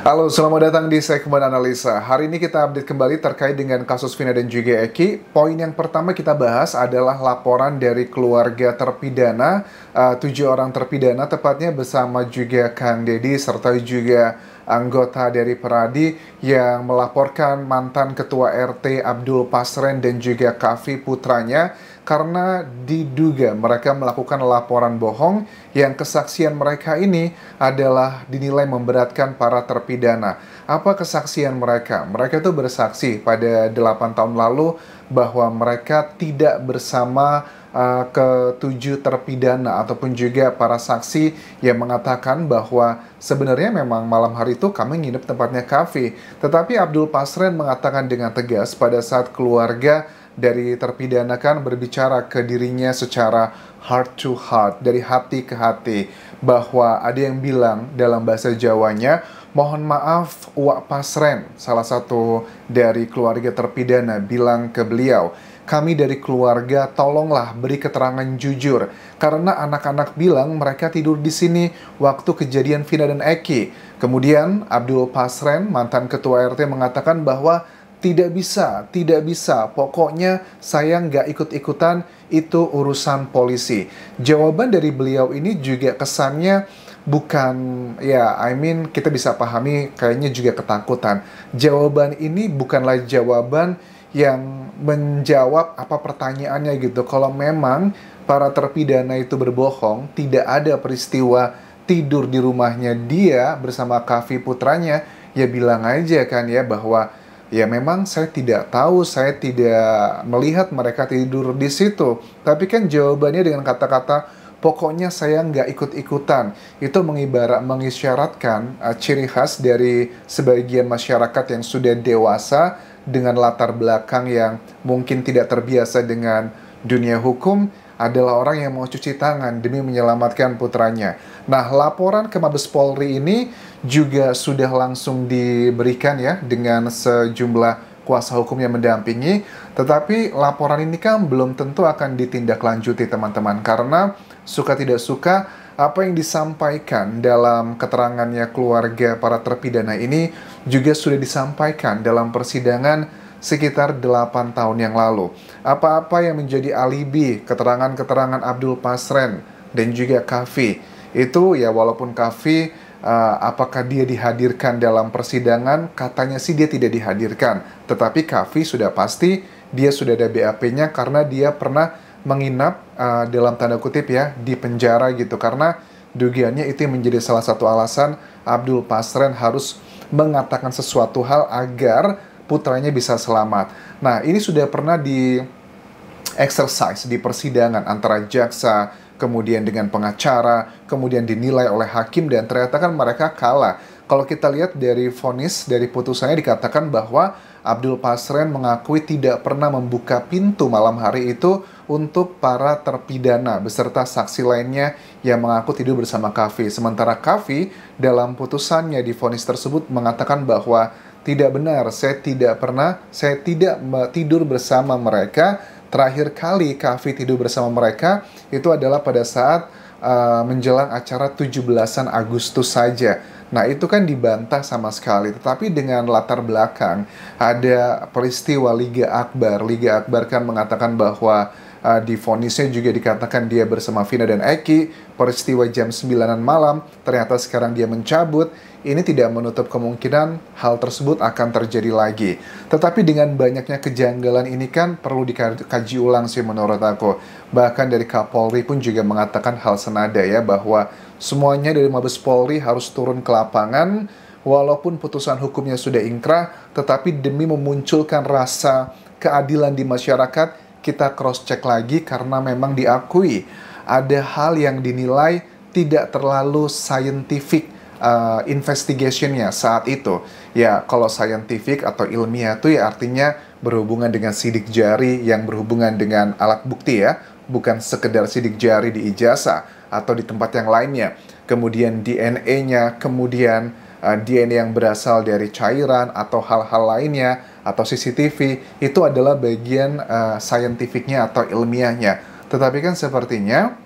Halo, selamat datang di segmen analisa. Hari ini kita update kembali terkait dengan kasus Vina dan juga Eki. Poin yang pertama kita bahas adalah laporan dari keluarga terpidana, uh, tujuh orang terpidana tepatnya bersama juga Kang Deddy serta juga anggota dari Peradi yang melaporkan mantan ketua RT Abdul Pasren dan juga Kavi putranya karena diduga mereka melakukan laporan bohong yang kesaksian mereka ini adalah dinilai memberatkan para terpidana. Apa kesaksian mereka? Mereka itu bersaksi pada 8 tahun lalu bahwa mereka tidak bersama uh, ketujuh terpidana ataupun juga para saksi yang mengatakan bahwa sebenarnya memang malam hari itu kami nginep tempatnya kafe. Tetapi Abdul Pasren mengatakan dengan tegas pada saat keluarga dari terpidana kan berbicara ke dirinya secara heart to heart, dari hati ke hati, bahwa ada yang bilang dalam bahasa Jawanya, mohon maaf Wak Pasren, salah satu dari keluarga terpidana, bilang ke beliau, kami dari keluarga tolonglah beri keterangan jujur karena anak-anak bilang mereka tidur di sini waktu kejadian Vina dan Eki. Kemudian Abdul Pasren, mantan ketua RT mengatakan bahwa tidak bisa, tidak bisa. Pokoknya saya nggak ikut-ikutan, itu urusan polisi. Jawaban dari beliau ini juga kesannya bukan, ya I mean kita bisa pahami kayaknya juga ketakutan. Jawaban ini bukanlah jawaban yang menjawab apa pertanyaannya gitu. Kalau memang para terpidana itu berbohong, tidak ada peristiwa tidur di rumahnya dia bersama Kavi putranya, ya bilang aja kan ya bahwa Ya memang saya tidak tahu, saya tidak melihat mereka tidur di situ. Tapi kan jawabannya dengan kata-kata, pokoknya saya nggak ikut-ikutan. Itu mengibarat, mengisyaratkan uh, ciri khas dari sebagian masyarakat yang sudah dewasa dengan latar belakang yang mungkin tidak terbiasa dengan dunia hukum adalah orang yang mau cuci tangan demi menyelamatkan putranya. Nah, laporan ke Mabes Polri ini juga sudah langsung diberikan ya dengan sejumlah kuasa hukum yang mendampingi. Tetapi laporan ini kan belum tentu akan ditindaklanjuti teman-teman karena suka tidak suka apa yang disampaikan dalam keterangannya keluarga para terpidana ini juga sudah disampaikan dalam persidangan sekitar 8 tahun yang lalu. Apa-apa yang menjadi alibi keterangan-keterangan Abdul Pasren dan juga Kafi itu ya walaupun Kafi uh, apakah dia dihadirkan dalam persidangan katanya sih dia tidak dihadirkan tetapi Kafi sudah pasti dia sudah ada BAP-nya karena dia pernah menginap uh, dalam tanda kutip ya di penjara gitu karena dugaannya itu menjadi salah satu alasan Abdul Pasren harus mengatakan sesuatu hal agar putranya bisa selamat. Nah, ini sudah pernah di exercise di persidangan antara jaksa kemudian dengan pengacara, kemudian dinilai oleh hakim dan ternyata kan mereka kalah. Kalau kita lihat dari vonis dari putusannya dikatakan bahwa Abdul Pasren mengakui tidak pernah membuka pintu malam hari itu untuk para terpidana beserta saksi lainnya yang mengaku tidur bersama Kafi. Sementara Kafi dalam putusannya di vonis tersebut mengatakan bahwa tidak benar, saya tidak pernah, saya tidak tidur bersama mereka. Terakhir kali Kavi tidur bersama mereka itu adalah pada saat uh, menjelang acara 17-an Agustus saja. Nah, itu kan dibantah sama sekali, tetapi dengan latar belakang ada peristiwa Liga Akbar. Liga Akbar kan mengatakan bahwa uh, di vonisnya juga dikatakan dia bersama Vina dan Eki, peristiwa jam 9 malam, ternyata sekarang dia mencabut, ini tidak menutup kemungkinan hal tersebut akan terjadi lagi. Tetapi dengan banyaknya kejanggalan ini kan perlu dikaji ulang sih menurut aku. Bahkan dari Kapolri pun juga mengatakan hal senada ya, bahwa semuanya dari Mabes Polri harus turun ke lapangan, walaupun putusan hukumnya sudah ingkrah, tetapi demi memunculkan rasa keadilan di masyarakat, kita cross check lagi karena memang diakui ada hal yang dinilai tidak terlalu scientific uh, investigationnya saat itu. Ya, kalau scientific atau ilmiah itu ya artinya berhubungan dengan sidik jari yang berhubungan dengan alat bukti ya, bukan sekedar sidik jari di ijazah atau di tempat yang lainnya. Kemudian DNA-nya, kemudian uh, eh, DNA yang berasal dari cairan atau hal-hal lainnya atau CCTV itu adalah bagian uh, saintifiknya atau ilmiahnya. Tetapi kan sepertinya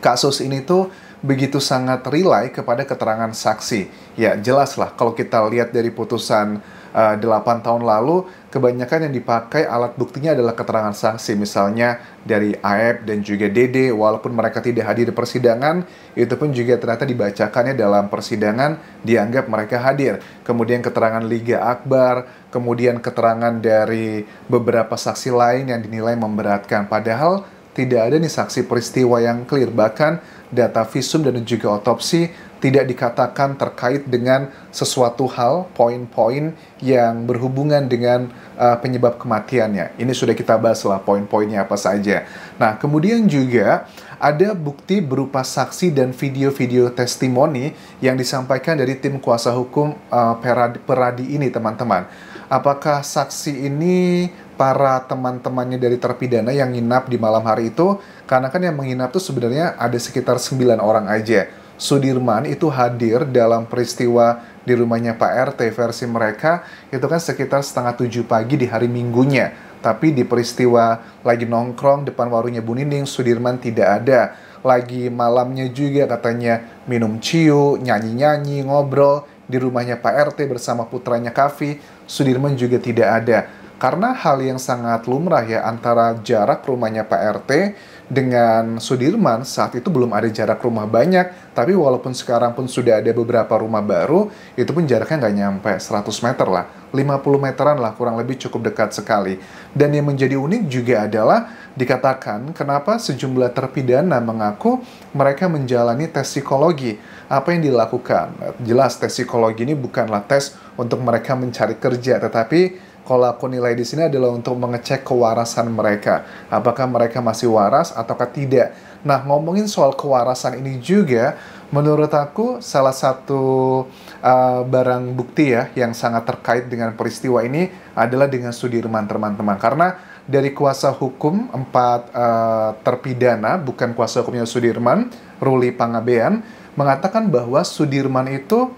kasus ini tuh begitu sangat rely kepada keterangan saksi. Ya, jelaslah kalau kita lihat dari putusan uh, eh, 8 tahun lalu, kebanyakan yang dipakai alat buktinya adalah keterangan saksi. Misalnya dari AEP dan juga DD, walaupun mereka tidak hadir di persidangan, itu pun juga ternyata dibacakannya dalam persidangan, dianggap mereka hadir. Kemudian keterangan Liga Akbar, kemudian keterangan dari beberapa saksi lain yang dinilai memberatkan. Padahal tidak ada nih saksi peristiwa yang clear, bahkan data visum dan juga otopsi tidak dikatakan terkait dengan sesuatu hal, poin-poin yang berhubungan dengan uh, penyebab kematiannya. Ini sudah kita bahas lah poin-poinnya apa saja. Nah, kemudian juga ada bukti berupa saksi dan video-video testimoni yang disampaikan dari tim kuasa hukum uh, eh, peradi, peradi ini, teman-teman apakah saksi ini para teman-temannya dari terpidana yang nginap di malam hari itu karena kan yang menginap tuh sebenarnya ada sekitar 9 orang aja. Sudirman itu hadir dalam peristiwa di rumahnya Pak RT versi mereka itu kan sekitar setengah tujuh pagi di hari Minggunya. Tapi di peristiwa lagi nongkrong depan warungnya Bu Nining, Sudirman tidak ada. Lagi malamnya juga katanya minum ciu, nyanyi-nyanyi, ngobrol di rumahnya Pak RT bersama putranya Kavi Sudirman juga tidak ada karena hal yang sangat lumrah ya antara jarak rumahnya Pak RT dengan Sudirman saat itu belum ada jarak rumah banyak, tapi walaupun sekarang pun sudah ada beberapa rumah baru, itu pun jaraknya nggak nyampe 100 meter lah, 50 meteran lah kurang lebih cukup dekat sekali. Dan yang menjadi unik juga adalah dikatakan kenapa sejumlah terpidana mengaku mereka menjalani tes psikologi. Apa yang dilakukan? Jelas tes psikologi ini bukanlah tes untuk mereka mencari kerja, tetapi kalau aku nilai di sini adalah untuk mengecek kewarasan mereka. Apakah mereka masih waras ataukah tidak. Nah, ngomongin soal kewarasan ini juga, menurut aku salah satu uh, barang bukti ya yang sangat terkait dengan peristiwa ini adalah dengan Sudirman, teman-teman. Karena dari kuasa hukum empat uh, terpidana, bukan kuasa hukumnya Sudirman, Ruli Pangabean, mengatakan bahwa Sudirman itu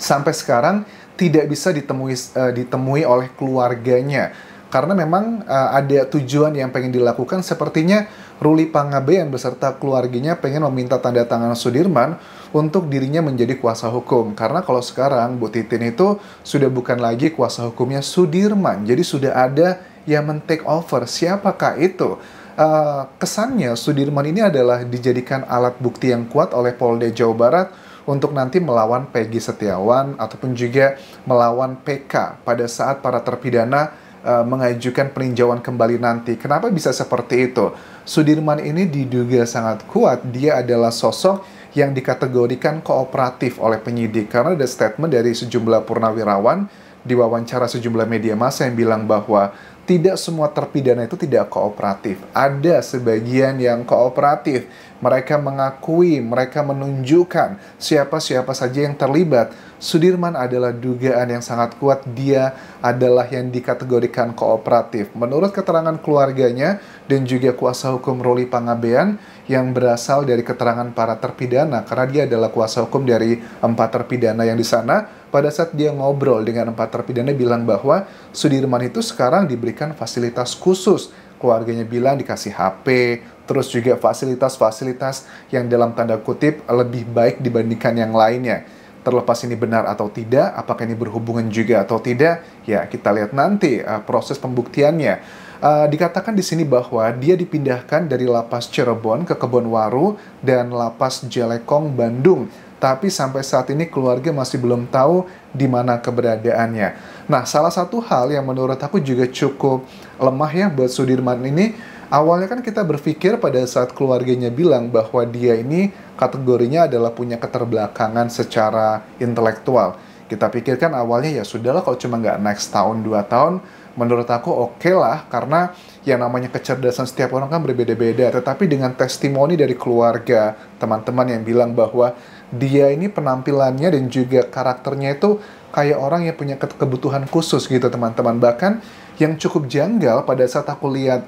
sampai sekarang tidak bisa ditemui uh, ditemui oleh keluarganya karena memang uh, ada tujuan yang pengen dilakukan sepertinya Ruli Pangabean beserta keluarganya pengen meminta tanda tangan Sudirman untuk dirinya menjadi kuasa hukum karena kalau sekarang Bu Titin itu sudah bukan lagi kuasa hukumnya Sudirman jadi sudah ada yang men-take over siapakah itu uh, kesannya Sudirman ini adalah dijadikan alat bukti yang kuat oleh Polda Jawa Barat untuk nanti melawan Peggy Setiawan ataupun juga melawan PK pada saat para terpidana uh, mengajukan peninjauan kembali nanti. Kenapa bisa seperti itu? Sudirman ini diduga sangat kuat, dia adalah sosok yang dikategorikan kooperatif oleh penyidik karena ada statement dari sejumlah purnawirawan di wawancara sejumlah media massa yang bilang bahwa tidak semua terpidana itu tidak kooperatif. Ada sebagian yang kooperatif. Mereka mengakui, mereka menunjukkan siapa-siapa saja yang terlibat. Sudirman adalah dugaan yang sangat kuat. Dia adalah yang dikategorikan kooperatif. Menurut keterangan keluarganya dan juga kuasa hukum Ruli Pangabean yang berasal dari keterangan para terpidana, karena dia adalah kuasa hukum dari empat terpidana yang di sana, pada saat dia ngobrol dengan empat terpidana bilang bahwa Sudirman itu sekarang diberikan fasilitas khusus. Keluarganya bilang dikasih HP, terus juga fasilitas-fasilitas yang dalam tanda kutip lebih baik dibandingkan yang lainnya. Terlepas ini benar atau tidak, apakah ini berhubungan juga atau tidak, ya kita lihat nanti uh, proses pembuktiannya. Uh, dikatakan di sini bahwa dia dipindahkan dari lapas Cirebon ke Kebonwaru dan lapas Jelekong Bandung tapi sampai saat ini keluarga masih belum tahu di mana keberadaannya. Nah, salah satu hal yang menurut aku juga cukup lemah ya buat Sudirman ini, awalnya kan kita berpikir pada saat keluarganya bilang bahwa dia ini kategorinya adalah punya keterbelakangan secara intelektual. Kita pikirkan awalnya ya sudahlah kalau cuma nggak next tahun, dua tahun, menurut aku oke okay lah karena yang namanya kecerdasan setiap orang kan berbeda-beda tetapi dengan testimoni dari keluarga teman-teman yang bilang bahwa dia ini penampilannya dan juga karakternya itu kayak orang yang punya kebutuhan khusus gitu teman-teman. Bahkan yang cukup janggal pada saat aku lihat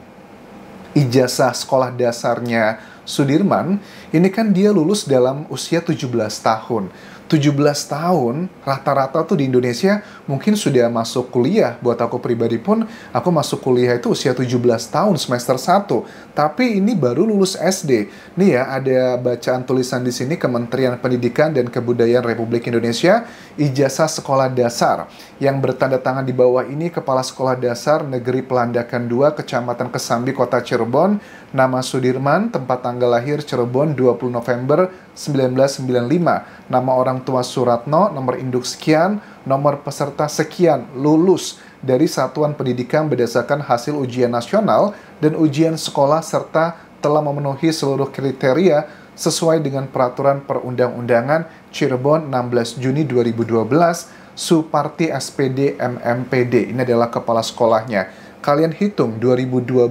ijazah sekolah dasarnya Sudirman, ini kan dia lulus dalam usia 17 tahun. 17 tahun rata-rata tuh di Indonesia mungkin sudah masuk kuliah. Buat aku pribadi pun, aku masuk kuliah itu usia 17 tahun semester 1. Tapi ini baru lulus SD. Nih ya, ada bacaan tulisan di sini Kementerian Pendidikan dan Kebudayaan Republik Indonesia ijazah sekolah dasar yang bertanda tangan di bawah ini Kepala Sekolah Dasar Negeri Pelandakan 2 Kecamatan Kesambi Kota Cirebon nama Sudirman tempat tanggal lahir Cirebon 20 November 1995 nama orang tua Suratno nomor induk sekian nomor peserta sekian lulus dari satuan pendidikan berdasarkan hasil ujian nasional dan ujian sekolah serta telah memenuhi seluruh kriteria sesuai dengan peraturan perundang-undangan Cirebon 16 Juni 2012 Suparti SPD MMPD. Ini adalah kepala sekolahnya. Kalian hitung 2012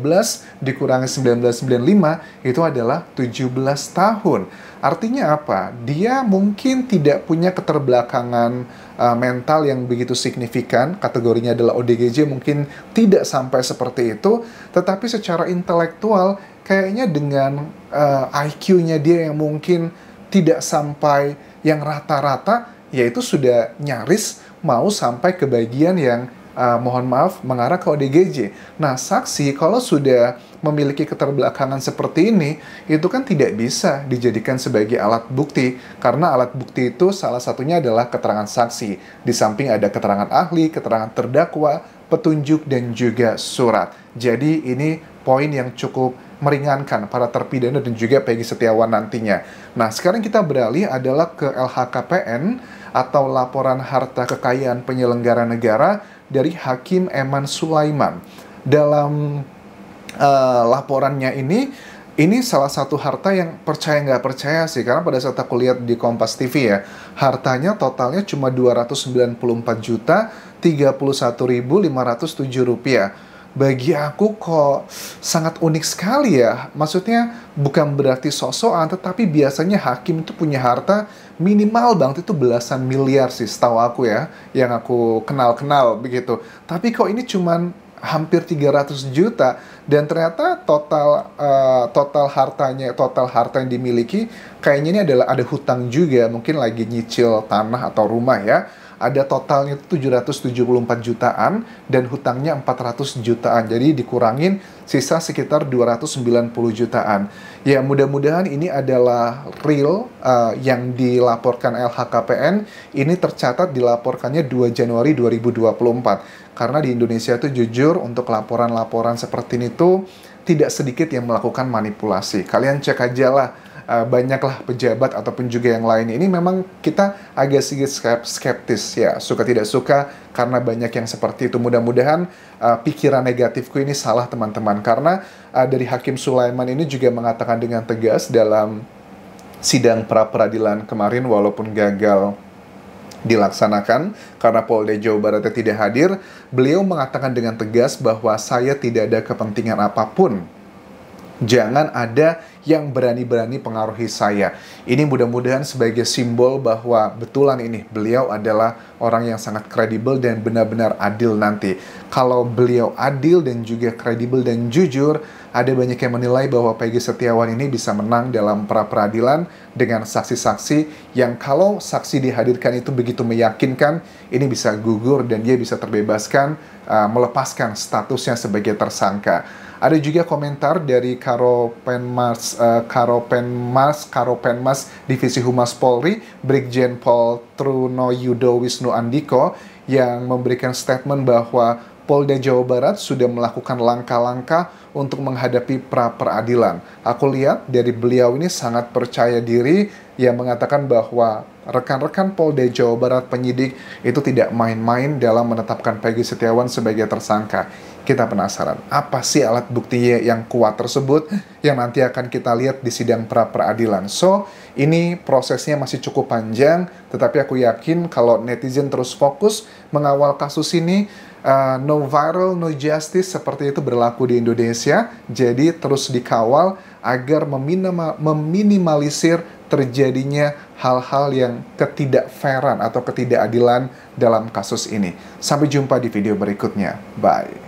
dikurangi 1995 itu adalah 17 tahun. Artinya apa? Dia mungkin tidak punya keterbelakangan uh, mental yang begitu signifikan. Kategorinya adalah ODGJ mungkin tidak sampai seperti itu, tetapi secara intelektual kayaknya dengan uh, eh, IQ-nya dia yang mungkin tidak sampai yang rata-rata yaitu sudah nyaris mau sampai ke bagian yang uh, mohon maaf mengarah ke ODGJ. Nah, saksi kalau sudah memiliki keterbelakangan seperti ini, itu kan tidak bisa dijadikan sebagai alat bukti karena alat bukti itu salah satunya adalah keterangan saksi. Di samping ada keterangan ahli, keterangan terdakwa, petunjuk dan juga surat. Jadi ini poin yang cukup meringankan para terpidana dan juga Peggy Setiawan nantinya. Nah, sekarang kita beralih adalah ke LHKPN atau laporan harta kekayaan penyelenggara negara dari Hakim Eman Sulaiman. Dalam uh, laporannya ini ini salah satu harta yang percaya nggak percaya sih karena pada saat aku lihat di Kompas TV ya hartanya totalnya cuma 294 juta 31.507 rupiah bagi aku kok sangat unik sekali ya. Maksudnya bukan berarti sosokan, tetapi biasanya hakim itu punya harta minimal banget itu belasan miliar sih setahu aku ya, yang aku kenal-kenal begitu. Tapi kok ini cuman hampir 300 juta dan ternyata total uh, total hartanya total harta yang dimiliki kayaknya ini adalah ada hutang juga mungkin lagi nyicil tanah atau rumah ya ada totalnya 774 jutaan dan hutangnya 400 jutaan. Jadi dikurangin sisa sekitar 290 jutaan. Ya mudah-mudahan ini adalah real uh, yang dilaporkan LHKPN ini tercatat dilaporkannya 2 Januari 2024. Karena di Indonesia itu jujur untuk laporan-laporan seperti ini tuh tidak sedikit yang melakukan manipulasi. Kalian cek aja lah Eh, banyaklah pejabat ataupun juga yang lain ini memang kita agak sedikit skeptis ya suka tidak suka karena banyak yang seperti itu mudah-mudahan uh, pikiran negatifku ini salah teman-teman karena uh, dari Hakim Sulaiman ini juga mengatakan dengan tegas dalam sidang pra peradilan kemarin walaupun gagal dilaksanakan karena Polda Jawa Barat tidak hadir, beliau mengatakan dengan tegas bahwa saya tidak ada kepentingan apapun. Jangan ada yang berani-berani pengaruhi saya. Ini mudah-mudahan sebagai simbol bahwa betulan ini beliau adalah orang yang sangat kredibel dan benar-benar adil nanti. Kalau beliau adil dan juga kredibel dan jujur, ada banyak yang menilai bahwa Peggy Setiawan ini bisa menang dalam pra peradilan dengan saksi-saksi yang kalau saksi dihadirkan itu begitu meyakinkan, ini bisa gugur dan dia bisa terbebaskan uh, melepaskan statusnya sebagai tersangka. Ada juga komentar dari Karo Penmas, uh, Karo Penmas, Karo Penmas Divisi Humas Polri, Brigjen Pol Truno Yudo Wisnu Andiko yang memberikan statement bahwa Polda Jawa Barat sudah melakukan langkah-langkah untuk menghadapi pra peradilan. Aku lihat dari beliau ini sangat percaya diri yang mengatakan bahwa rekan-rekan Polda Jawa Barat penyidik itu tidak main-main dalam menetapkan Peggy Setiawan sebagai tersangka. Kita penasaran, apa sih alat buktinya yang kuat tersebut yang nanti akan kita lihat di sidang pra peradilan. So, ini prosesnya masih cukup panjang, tetapi aku yakin kalau netizen terus fokus mengawal kasus ini, uh, no viral, no justice seperti itu berlaku di Indonesia. Jadi terus dikawal agar meminima, meminimalisir terjadinya hal-hal yang ketidakfairan atau ketidakadilan dalam kasus ini. Sampai jumpa di video berikutnya. Bye.